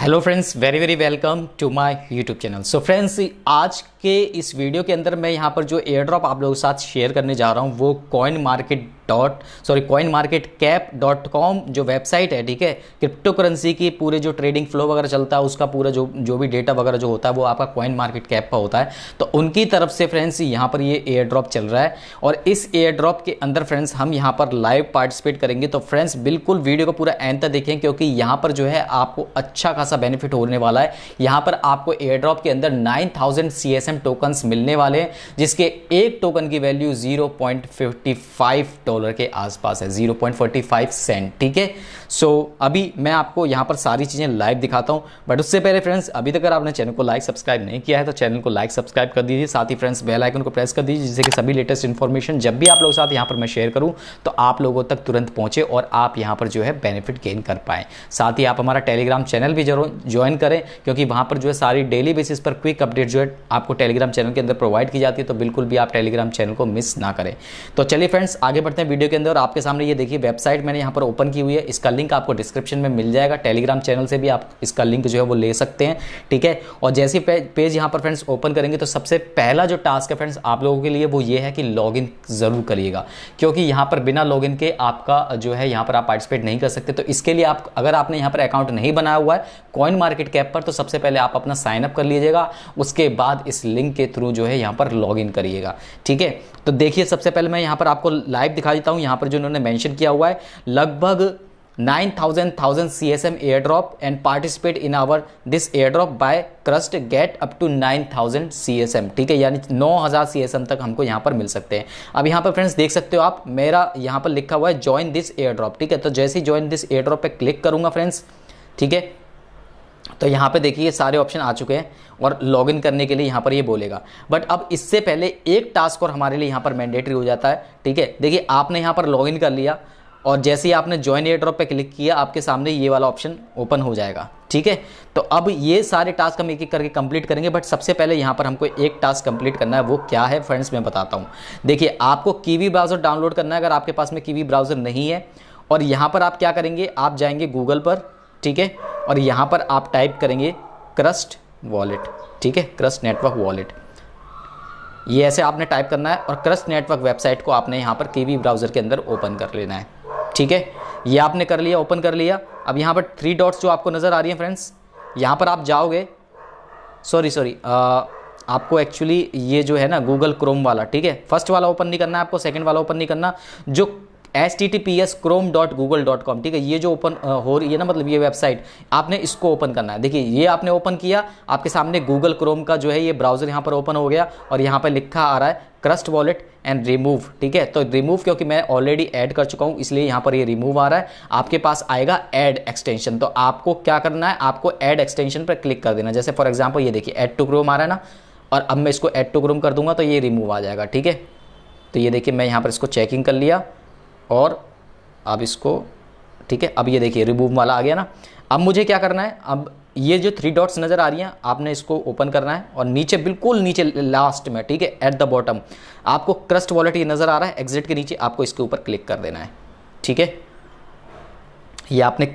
hello friends very very welcome to my YouTube channel so friends आज के इस video के अंदर मैं यहाँ पर जो एयर ड्रॉप आप लोगों के साथ शेयर करने जा रहा हूँ वो coin market dot sorry coin market cap dot com जो वेबसाइट है ठीक है क्रिप्टो करेंसी की पूरे जो ट्रेडिंग फ्लो वगैरह चलता है उसका पूरा जो जो भी डेटा वगैरह जो होता है वो आपका कॉइन मार्केट कैप का होता है तो उनकी तरफ से फ्रेंड्स यहाँ पर ये एयर ड्रॉप चल रहा है और इस एयर ड्रॉप के अंदर फ्रेंड्स हम यहाँ पर लाइव पार्टिसिपेट करेंगे तो फ्रेंड्स बिल्कुल वीडियो को पूरा एंड तक देखें क्योंकि यहाँ पर जो है आपको अच्छा खासा बेनिफिट होने वाला है यहाँ पर आपको एयर ड्रॉप के अंदर nine thousand C S M tokens मिलने वाले हैं जिसके एक टोकन की value zero point fifty five dollar dollar के आसपास है 0.45 सेंट ठीक है सो अभी मैं आपको यहां पर सारी चीज़ें लाइव दिखाता हूं बट उससे पहले फ्रेंड्स अभी तक आपने चैनल को लाइक सब्सक्राइब नहीं किया है तो चैनल को लाइक सब्सक्राइब कर दीजिए साथ ही फ्रेंड्स बेल आइकन को प्रेस कर दीजिए जिससे कि सभी लेटेस्ट इन्फॉर्मेशन जब भी आप लोगों के साथ यहां पर मैं शेयर करूं तो आप लोगों तक तुरंत पहुंचे और आप यहां पर जो है बेनिफिट गेन कर पाए साथ ही आप हमारा टेलीग्राम चैनल भी जरूर ज्वाइन करें क्योंकि वहां पर जो है सारी डेली बेसिस पर क्विक अपडेट जो है आपको टेलीग्राम चैनल के अंदर प्रोवाइड की जाती है तो बिल्कुल भी आप टेलीग्राम चैनल को मिस ना करें तो चलिए फ्रेंड्स आगे बढ़ते हैं वीडियो के अंदर आपके सामने ये देखिए वेबसाइट मैंने यहाँ पर ओपन की हुई है इसका लिंक आपको डिस्क्रिप्शन में मिल जाएगा टेलीग्राम चैनल से भी आप इसका लिंक जो है वो ले सकते हैं ठीक है और जैसे पेज यहाँ पर फ्रेंड्स ओपन करेंगे तो सबसे पहला जो टास्क है फ्रेंड्स आप लोगों के लिए वो ये है कि लॉग ज़रूर करिएगा क्योंकि यहाँ पर बिना लॉग के आपका जो है यहाँ पर आप पार्टिसिपेट नहीं कर सकते तो इसके लिए आप अगर आपने यहाँ पर अकाउंट नहीं बनाया हुआ है कॉइन मार्केट कैप पर तो सबसे पहले आप अपना साइनअप कर लीजिएगा उसके बाद इस लिंक के थ्रू जो है यहाँ पर लॉग करिएगा ठीक है तो देखिए सबसे पहले मैं यहाँ पर आपको लाइव दिखा दिखा देता हूँ यहाँ पर जो उन्होंने मैंशन किया हुआ है लगभग nine thousand thousand C S M airdrop and participate in our this airdrop by क्रस्ट get up to nine thousand C S M ठीक है यानी नौ हज़ार सी एस एम तक हमको यहाँ पर मिल सकते हैं अब यहाँ पर फ्रेंड्स देख सकते हो आप मेरा यहाँ पर लिखा हुआ है ज्वाइन दिस एयर ड्रॉप ठीक है तो जैसे ही ज्वाइन दिस एयर ड्रॉप पर क्लिक करूँगा फ्रेंड्स ठीक है तो यहाँ पे देखिए ये सारे ऑप्शन आ चुके हैं और लॉगिन करने के लिए यहाँ पर ये बोलेगा बट अब इससे पहले एक टास्क और हमारे लिए यहाँ पर मैंडेटरी हो जाता है ठीक है देखिए आपने यहाँ पर लॉगिन कर लिया और जैसे ही आपने ज्वाइन एयर ड्रॉप पर क्लिक किया आपके सामने ये वाला ऑप्शन ओपन हो जाएगा ठीक है तो अब ये सारे टास्क हम एक एक करके कंप्लीट करेंगे बट सबसे पहले यहाँ पर हमको एक टास्क कंप्लीट करना है वो क्या है फ्रेंड्स मैं बताता हूँ देखिए आपको कीवी ब्राउज़र डाउनलोड करना है अगर आपके पास में कीवी ब्राउज़र नहीं है और यहाँ पर आप क्या करेंगे आप जाएंगे गूगल पर ठीक है और यहाँ पर आप टाइप करेंगे क्रस्ट वॉलेट ठीक है क्रस्ट नेटवर्क वॉलेट ये ऐसे आपने टाइप करना है और क्रस्ट नेटवर्क वेबसाइट को आपने यहाँ पर कीवी ब्राउज़र के अंदर ओपन कर लेना है ठीक है ये आपने कर लिया ओपन कर लिया अब यहाँ पर थ्री डॉट्स जो आपको नज़र आ रही हैं फ्रेंड्स यहाँ पर आप जाओगे सॉरी सॉरी आपको एक्चुअली ये जो है ना गूगल क्रोम वाला ठीक है फर्स्ट वाला ओपन नहीं करना है आपको सेकंड वाला ओपन नहीं करना जो S T T P S chrome dot Google dot com ठीक है ये जो ओपन हो रही है ना मतलब ये वेबसाइट आपने इसको ओपन करना है देखिए ये आपने ओपन किया आपके सामने गूगल क्रोम का जो है ये ब्राउज़र यहाँ पर ओपन हो गया और यहाँ पर लिखा आ रहा है क्रस्ट वॉलेट एंड रिमूव ठीक है तो रिमूव क्योंकि मैं ऑलरेडी ऐड कर चुका हूँ इसलिए यहाँ पर ये रिमूव आ रहा है आपके पास आएगा ऐड एक्सटेंशन तो आपको क्या करना है आपको ऐड एक्सटेंशन पर क्लिक कर देना जैसे फॉर एग्जाम्पल ये देखिए ऐड टू क्रोम आ रहा है ना और अब मैं इसको ऐड टू क्रोम कर दूंगा तो ये रिमूव आ जाएगा ठीक है तो ये देखिए मैं यहाँ पर इसको चेकिंग कर लिया और अब इसको ठीक है अब ये देखिए रिमूव वाला आ गया ना अब मुझे क्या करना है अब ये जो थ्री डॉट्स नज़र आ रही हैं आपने इसको ओपन करना है और नीचे बिल्कुल नीचे लास्ट में ठीक है एट द बॉटम आपको क्रस्ट वॉलेट ये नज़र आ रहा है एग्जिट के नीचे आपको इसके ऊपर क्लिक कर देना है ठीक है ये आपने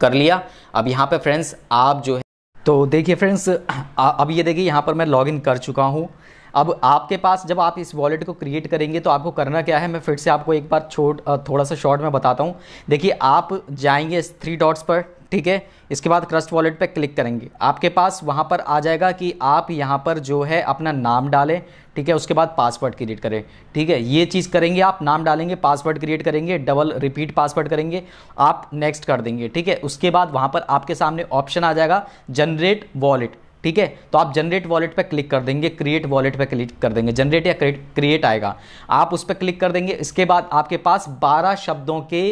कर लिया अब यहाँ पे फ्रेंड्स आप जो है तो देखिए फ्रेंड्स अब ये देखिए यहाँ पर मैं लॉग कर चुका हूँ अब आपके पास जब आप इस वॉलेट को क्रिएट करेंगे तो आपको करना क्या है मैं फिर से आपको एक बार छोट थोड़ा सा शॉर्ट में बताता हूँ देखिए आप जाएंगे इस थ्री डॉट्स पर ठीक है इसके बाद क्रस्ट वॉलेट पर क्लिक करेंगे आपके पास वहाँ पर आ जाएगा कि आप यहाँ पर जो है अपना नाम डालें ठीक है उसके बाद पासवर्ड क्रिएट करें ठीक है ये चीज़ करेंगे आप नाम डालेंगे पासवर्ड क्रिएट करेंगे डबल रिपीट पासवर्ड करेंगे आप नेक्स्ट कर देंगे ठीक है उसके बाद वहाँ पर आपके सामने ऑप्शन आ जाएगा जनरेट वॉलेट ठीक है तो आप जनरेट वॉलेट पर क्लिक कर देंगे क्रिएट वॉलेट पर क्लिक कर देंगे जनरेट या क्रिएट क्रिएट आएगा आप उस पर क्लिक कर देंगे इसके बाद आपके पास 12 शब्दों के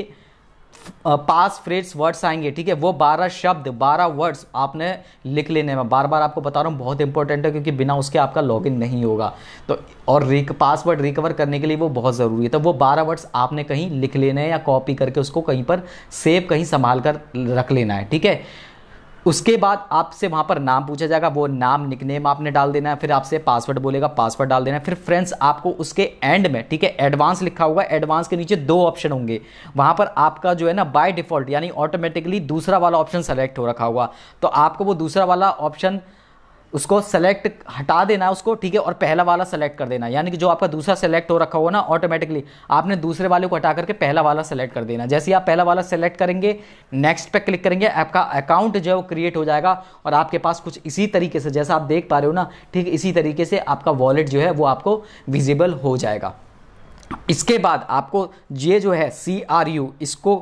पास फ्रेज वर्ड्स आएंगे ठीक है वो 12 शब्द 12 वर्ड्स आपने लिख लेने में बार बार आपको बता रहा हूँ बहुत इंपॉर्टेंट है क्योंकि बिना उसके आपका लॉगिन नहीं होगा तो और रिक पासवर्ड रिकवर करने के लिए वो बहुत ज़रूरी है तो वो 12 वर्ड्स आपने कहीं लिख लेने हैं या कॉपी करके उसको कहीं पर सेव कहीं संभाल कर रख लेना है ठीक है उसके बाद आपसे वहां पर नाम पूछा जाएगा वो नाम निकनेम आपने डाल देना है फिर आपसे पासवर्ड बोलेगा पासवर्ड डाल देना है फिर फ्रेंड्स आपको उसके एंड में ठीक है एडवांस लिखा हुआ एडवांस के नीचे दो ऑप्शन होंगे वहां पर आपका जो है ना बाय डिफॉल्ट यानी ऑटोमेटिकली दूसरा वाला ऑप्शन सेलेक्ट हो रखा हुआ तो आपको वो दूसरा वाला ऑप्शन उसको सेलेक्ट हटा देना उसको ठीक है और पहला वाला सेलेक्ट कर देना यानी कि जो आपका दूसरा सेलेक्ट हो रखा हो ना ऑटोमेटिकली आपने दूसरे वाले को हटा करके पहला वाला सेलेक्ट कर देना जैसे ही आप पहला वाला सेलेक्ट करेंगे नेक्स्ट पे क्लिक करेंगे आपका अकाउंट जो है वो क्रिएट हो जाएगा और आपके पास कुछ इसी तरीके से जैसा आप देख पा रहे हो ना ठीक इसी तरीके से आपका वॉलेट जो है वो आपको विजिबल हो जाएगा इसके बाद आपको ये जो है सी आर यू इसको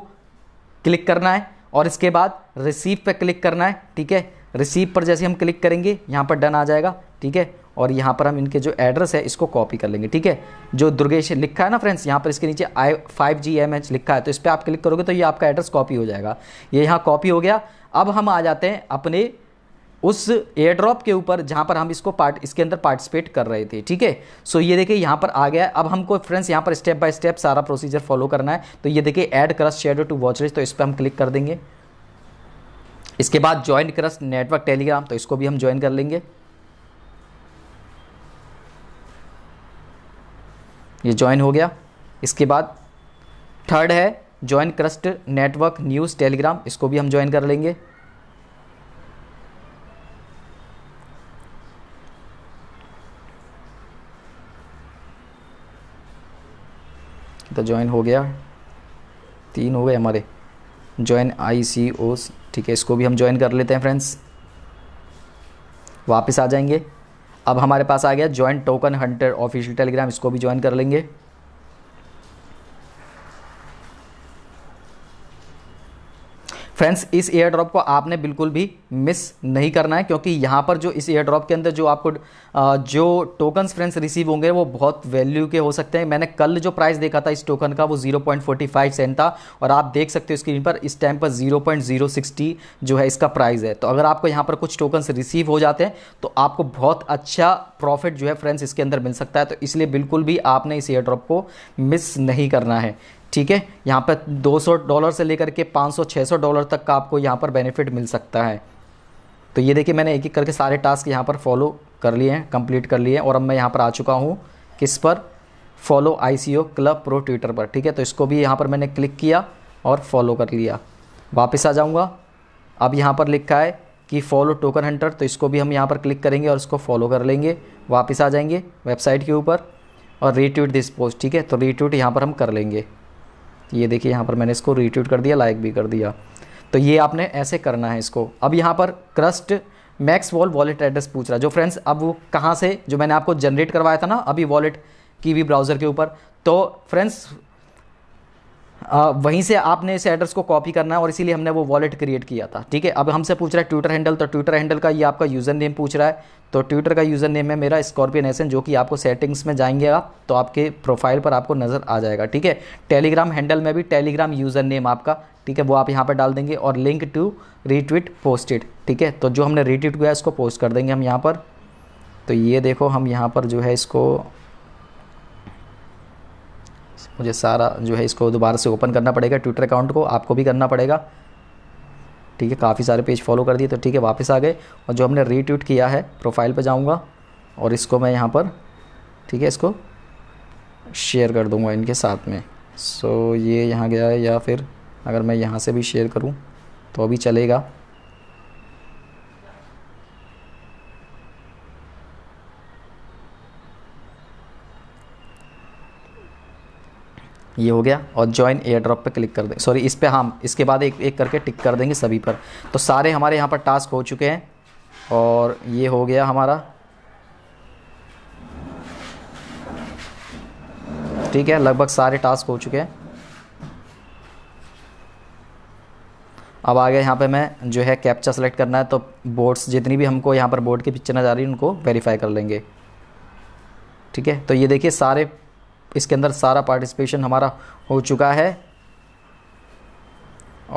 क्लिक करना है और इसके बाद रिसीव पे क्लिक करना है ठीक है रिसीव पर जैसे हम क्लिक करेंगे यहाँ पर डन आ जाएगा ठीक है और यहाँ पर हम इनके जो एड्रेस है इसको कॉपी कर लेंगे ठीक है जो दुर्गेश लिखा है ना फ्रेंड्स यहाँ पर इसके नीचे I five G M H लिखा है तो इस पर आप क्लिक करोगे तो ये आपका एड्रेस कॉपी हो जाएगा ये यहाँ कॉपी हो गया अब हम आ जाते हैं अपने उस एयर ड्रॉप के ऊपर जहाँ पर हम इसको पार्ट इसके अंदर पार्टिसिपेट कर रहे थे ठीक है सो ये देखिए यहाँ पर आ गया अब हमको फ्रेंड्स यहाँ पर स्टेप बाय स्टेप सारा प्रोसीजर फॉलो करना है तो ये देखिए ऐड क्रस शेडो टू वॉचरेज तो इस पर हम क्लिक कर देंगे इसके बाद ज्वाइन क्रस्ट नेटवर्क टेलीग्राम तो इसको भी हम ज्वाइन कर लेंगे ये ज्वाइन हो गया इसके बाद थर्ड है join Crust network news Telegram इसको भी हम ज्वाइन कर लेंगे तो ज्वाइन हो गया तीन हो गए हमारे ज्वाइन आई सी ओ ठीक है इसको भी हम ज्वाइन कर लेते हैं फ्रेंड्स वापस आ जाएंगे अब हमारे पास आ गया join token hunter official Telegram इसको भी ज्वाइन कर लेंगे फ्रेंड्स इस एयर ड्रॉप को आपने बिल्कुल भी मिस नहीं करना है क्योंकि यहाँ पर जो इस एयर ड्रॉप के अंदर जो आपको जो टोकन्स फ्रेंड्स रिसीव होंगे वो बहुत वैल्यू के हो सकते हैं मैंने कल जो प्राइस देखा था इस टोकन का वो 0.45 सेंट था और आप देख सकते हो स्क्रीन पर इस टाइम पर 0.060 जो है इसका प्राइस है तो अगर आपको यहाँ पर कुछ टोकन्स रिसीव हो जाते हैं तो आपको बहुत अच्छा प्रॉफिट जो है फ्रेंड्स इसके अंदर मिल सकता है तो इसलिए बिल्कुल भी आपने इस एयर ड्रॉप को मिस नहीं करना है ठीक है यहाँ पर 200 डॉलर से लेकर के 500-600 डॉलर तक का आपको यहाँ पर बेनिफिट मिल सकता है तो ये देखिए मैंने एक एक करके सारे टास्क यहाँ पर फॉलो कर लिए हैं कंप्लीट कर लिए हैं और अब मैं यहाँ पर आ चुका हूँ किस पर follow I club pro Twitter पर ठीक है तो इसको भी यहाँ पर मैंने क्लिक किया और फॉलो कर लिया वापस आ जाऊँगा अब यहाँ पर लिखा है कि फॉलो टोकन हंटर तो इसको भी हम यहाँ पर क्लिक करेंगे और इसको फॉलो कर लेंगे वापस आ जाएंगे वेबसाइट के ऊपर और रीट्वीट दिस पोस्ट ठीक है तो रीट्वीट यहाँ पर हम कर लेंगे ये देखिए यहाँ पर मैंने इसको रिट्यूट कर दिया लाइक भी कर दिया तो ये आपने ऐसे करना है इसको अब यहाँ पर Crust max wall wallet address पूछ रहा है जो फ्रेंड्स अब वो कहाँ से जो मैंने आपको जनरेट करवाया था ना अभी वॉलेट की भी ब्राउज़र के ऊपर तो फ्रेंड्स आ, वहीं से आपने इस एड्रेस को कॉपी करना है और इसीलिए हमने वो वॉलेट क्रिएट किया था ठीक है अब हमसे पूछ रहा है ट्विटर हैंडल तो ट्विटर हैंडल का ये आपका यूज़र नेम पूछ रहा है तो ट्विटर का यूज़र नेम है मेरा स्कॉर्पियन एसन जो कि आपको सेटिंग्स में जाएंगे आप तो आपके प्रोफाइल पर आपको नज़र आ जाएगा ठीक है टेलीग्राम हैंडल में भी टेलीग्राम यूज़र नेम आपका ठीक है वो आप यहाँ पर डाल देंगे और लिंक टू रिट्वीट पोस्टेड ठीक है तो जो हमने रीट्वीट किया इसको पोस्ट कर देंगे हम यहाँ पर तो ये देखो हम यहाँ पर जो है इसको मुझे सारा जो है इसको दोबारा से ओपन करना पड़ेगा ट्विटर अकाउंट को आपको भी करना पड़ेगा ठीक है काफ़ी सारे पेज फॉलो कर दिए तो ठीक है वापस आ गए और जो हमने रीट्वीट किया है प्रोफाइल पर जाऊँगा और इसको मैं यहाँ पर ठीक है इसको शेयर कर दूँगा इनके साथ में सो ये यहाँ गया है या फिर अगर मैं यहाँ से भी शेयर करूँ तो अभी चलेगा ये हो गया और ज्वाइन एयर ड्रॉप पर क्लिक कर दें सॉरी इस पर हम इसके बाद एक एक करके टिक कर देंगे सभी पर तो सारे हमारे यहाँ पर टास्क हो चुके हैं और ये हो गया हमारा ठीक है लगभग सारे टास्क हो चुके हैं अब आगे यहाँ पे मैं जो है कैप्चा सेलेक्ट करना है तो बोर्ड्स जितनी भी हमको यहाँ पर बोर्ड की पिक्चर नज़र आ रही है उनको वेरीफाई कर लेंगे ठीक है तो ये देखिए सारे इसके अंदर सारा पार्टिसिपेशन हमारा हो चुका है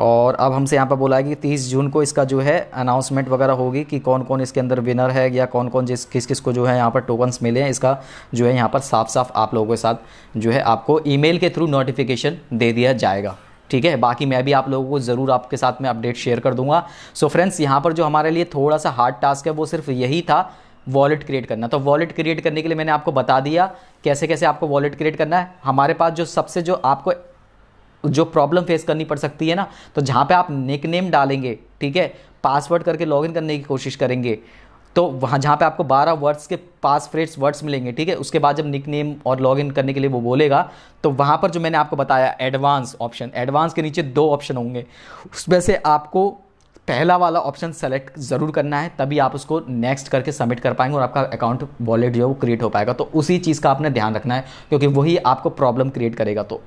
और अब हमसे यहाँ पर बोला है कि तीस जून को इसका जो है अनाउंसमेंट वगैरह होगी कि कौन कौन इसके अंदर विनर है या कौन कौन जिस किस किस को जो है यहाँ पर टोकन्स मिले हैं इसका जो है यहाँ पर साफ साफ आप लोगों के साथ जो है आपको ईमेल के थ्रू नोटिफिकेशन दे दिया जाएगा ठीक है बाकी मैं भी आप लोगों को ज़रूर आपके साथ में अपडेट शेयर कर दूंगा सो फ्रेंड्स यहाँ पर जो हमारे लिए थोड़ा सा हार्ड टास्क है वो सिर्फ यही था वॉलेट क्रिएट करना तो वॉलेट क्रिएट करने के लिए मैंने आपको बता दिया कैसे कैसे आपको वॉलेट क्रिएट करना है हमारे पास जो सबसे जो आपको जो प्रॉब्लम फेस करनी पड़ सकती है ना तो जहाँ पे आप निक नेम डालेंगे ठीक है पासवर्ड करके लॉगिन करने की कोशिश करेंगे तो वहाँ जहाँ पे आपको 12 वर्ड्स के पास फ्रेड्स वर्ड्स मिलेंगे ठीक है उसके बाद जब निक नेम और लॉग इन करने के लिए वो बोलेगा तो वहाँ पर जो मैंने आपको बताया एडवांस ऑप्शन एडवांस के नीचे दो ऑप्शन होंगे उसमें से आपको पहला वाला ऑप्शन सेलेक्ट ज़रूर करना है तभी आप उसको नेक्स्ट करके सबमिट कर पाएंगे और आपका अकाउंट वॉलेट जो है वो क्रिएट हो पाएगा तो उसी चीज़ का आपने ध्यान रखना है क्योंकि वही आपको प्रॉब्लम क्रिएट करेगा तो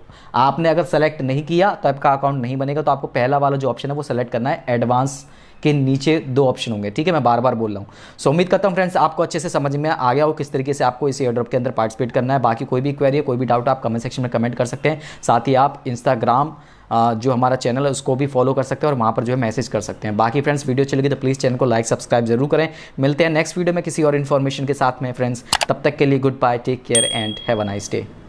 आपने अगर सेलेक्ट नहीं किया तो आपका अकाउंट नहीं बनेगा तो आपको पहला वाला जो ऑप्शन है वो सेलेक्ट करना है एडवांस के नीचे दो ऑप्शन होंगे ठीक है मैं बार बार बोल रहा हूँ सो उम्मीद करता हूँ फ्रेंड्स आपको अच्छे से समझ में आ गया हो किस तरीके से आपको इस एयरड्रॉप के अंदर पार्टिसिपेट करना है बाकी कोई भी क्वेरी है कोई भी डाउट आप कमेंट सेक्शन में कमेंट कर सकते हैं साथ ही आप इंस्टाग्राम जो हमारा चैनल है उसको भी फॉलो कर सकते हैं और वहाँ पर जो है मैसेज कर सकते हैं बाकी फ्रेंड्स वीडियो चले गई तो प्लीज़ चैनल को लाइक सब्सक्राइब जरूर करें मिलते हैं नेक्स्ट वीडियो में किसी और इन्फॉर्मेशन के साथ में फ्रेंड्स तब तक के लिए goodbye take care and have a nice day